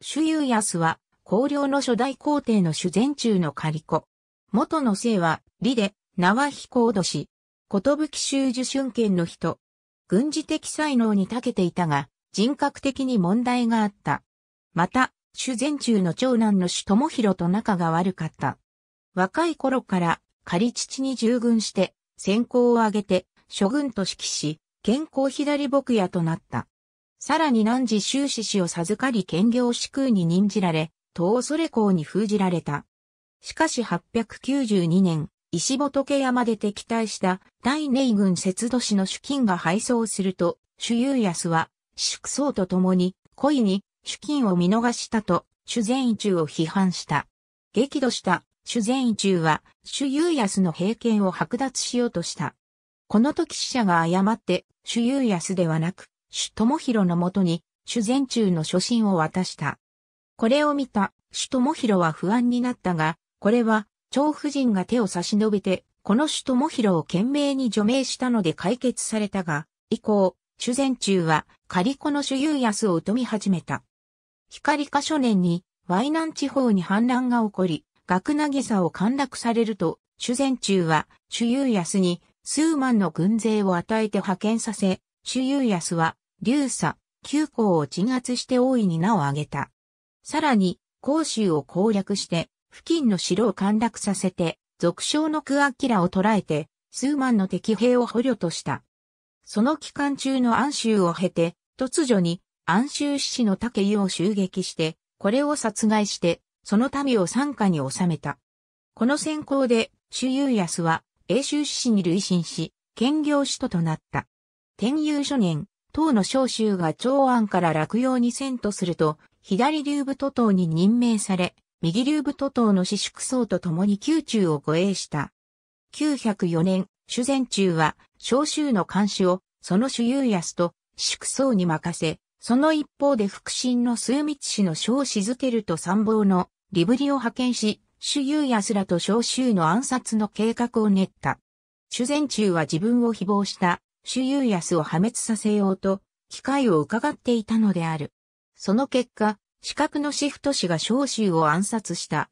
主有安は、公領の初代皇帝の主前中の仮子。元の姓は、李で、名は彦行都市。ことぶき修受春剣の人。軍事的才能に長けていたが、人格的に問題があった。また、主前中の長男の主友弘と仲が悪かった。若い頃から仮父に従軍して、先行を挙げて、諸軍と指揮し、健康左牧野となった。さらに南寺修士氏を授かり兼業士空に任じられ、東恐れ港に封じられた。しかし892年、石仏山で敵対した大寧軍節度氏の主金が敗走すると、主有康は、祝僧と共に、故意に主金を見逃したと、主善一中を批判した。激怒した主善一中は、主有康の平権を剥奪しようとした。この時死者が誤って、主有安ではなく、主智弘のもとに、主前中の初心を渡した。これを見た、主智弘は不安になったが、これは、長夫人が手を差し伸べて、この主智弘を懸命に除名したので解決されたが、以降、主前中は、仮子の主優安を疎み始めた。光か初年に、ワイナン地方に反乱が起こり、学投げさを陥落されると、主前中は、主優安に、数万の軍勢を与えて派遣させ、主優安は、流佐、旧港を鎮圧して大いに名を挙げた。さらに、甲州を攻略して、付近の城を陥落させて、俗称のクアッキラを捕らえて、数万の敵兵を捕虜とした。その期間中の安州を経て、突如に安州市の武湯を襲撃して、これを殺害して、その民を参加に収めた。この先行で、主有康は、永州市に累進し、兼業首都となった。天遊初年、党の召集が長安から落葉に遷都すると、左流部都党に任命され、右流部都党の私宿層と共に宮中を護衛した。904年、主善中は、召集の監視を、その主有安と、私縮層に任せ、その一方で腹心の数密氏の小静てると参謀のリブリを派遣し、主有安らと小集の暗殺の計画を練った。主善中は自分を誹謗した主有安を破滅させようと、機会を伺っていたのである。その結果、四角のシフト氏が召集を暗殺した。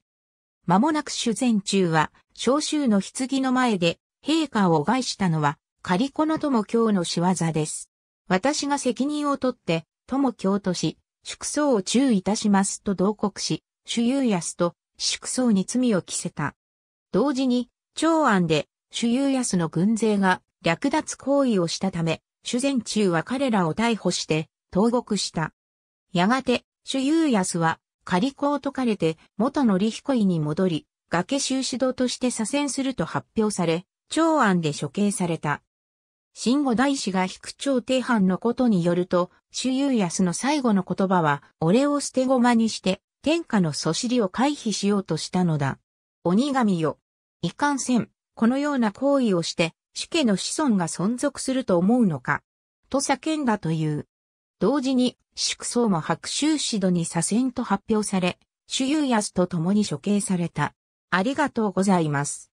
間もなく主前中は、召集の棺の前で、陛下を害したのは、仮子の友教の仕業です。私が責任を取って、友教とし、祝葬を注意いたしますと同国し、主有安と祝層に罪を着せた。同時に、長安で主有安の軍勢が略奪行為をしたため、主善中は彼らを逮捕して、投獄した。やがて、主優康は、仮行を解かれて、元利彦院に戻り、崖修士道として左遷すると発表され、長安で処刑された。新五大師が引く朝廷藩のことによると、主優康の最後の言葉は、俺を捨て駒にして、天下のそしりを回避しようとしたのだ。鬼神よ。いかんせん、このような行為をして、死家の子孫が存続すると思うのか、と叫んだという。同時に、祝宗も白州指導に左遷と発表され、主有康と共に処刑された。ありがとうございます。